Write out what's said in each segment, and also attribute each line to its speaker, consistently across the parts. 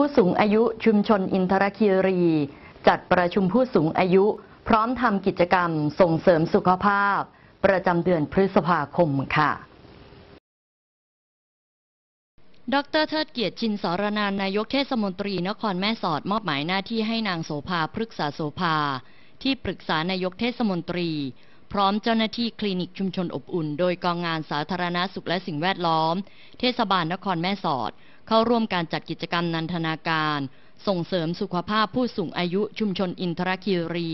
Speaker 1: ผู้สูงอายุชุมชนอินทรคีรี จัดประชุมผู้สูงอายุพร้อมทำกิจกรรมส่งเสริมสุขภาพ ประจำเดือนพฤษภาคมค่ะ ดร เทิดเกียรติชินสรนานนายกเทศมนตรี นครแม่สอดมอบหมายหน้าที่ให้นางโสภาพฤกษาโสภา ที่ปรึกษานายกเทศมนตรี พร้อมเจ้าหน้าที่คลินิกชุมชนอบอุ่น โดยกองงานสาธารณาสุขและสิ่งแวดล้อม เทศบาลนครแม่สอดเข้าร่วมการจัดกิจกรรมนันทนาการ ส่งเสริมสุขภาพผู้สูงอายุชุมชนอินทรคีรี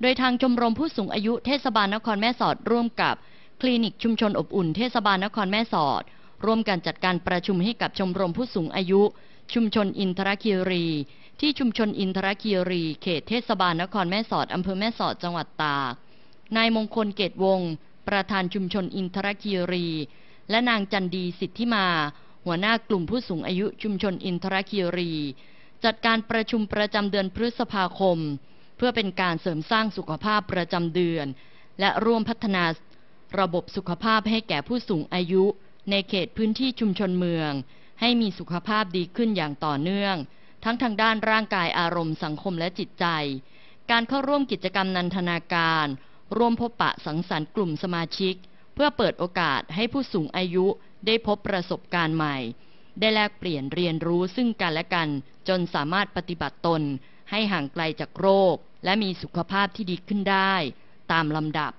Speaker 1: โดยทางชมรมผู้สูงอายุเทศบาลนครแม่สอดร่วมกับ คลินิกชุมชนอบอุ่นเทศบาลนครแม่สอด ร่วมกันจัดการประชุมให้กับชมรมผู้สูงอายุ ชุมชนอินทรคีรี ที่ชุมชนอินทรคีรีเขตเทศบาลนครแม่สอดอำเภอแม่สอดจังหวัดตากนายมงคลเกตวงประธานชุมชนอินทรคีรี และนางจันดีสิทธิมาหัวหน้ากลุ่มผู้สูงอายุชุมชนอินทรคีรี จัดการประชุมประจำเดือนพฤษภาคม เพื่อเป็นการเสริมสร้างสุขภาพประจำเดือน และร่วมพัฒนา ระบบสุขภาพให้แก่ผู้สูงอายุ ในเขตพื้นที่ชุมชนเมือง ให้มีสุขภาพดีขึ้นอย่างต่อเนื่อง ทั้งทางด้านร่างกายอารมณ์สังคมและจิตใจ การเข้าร่วมกิจกรรมนันทนาการ ร่วมพบปะสังสรรค์กลุ่มสมาชิกพื่อเปิดโอกาสให้ผู้สูงอายุได้พบประสบการณ์ใหม่ ได้แลกเปลี่ยนเรียนรู้ซึ่งกันและกันจนสามารถปฏิบัติตนให้ห่างไกลจากโรค และมีสุขภาพที่ดีขึ้นได้ ตามลำดับ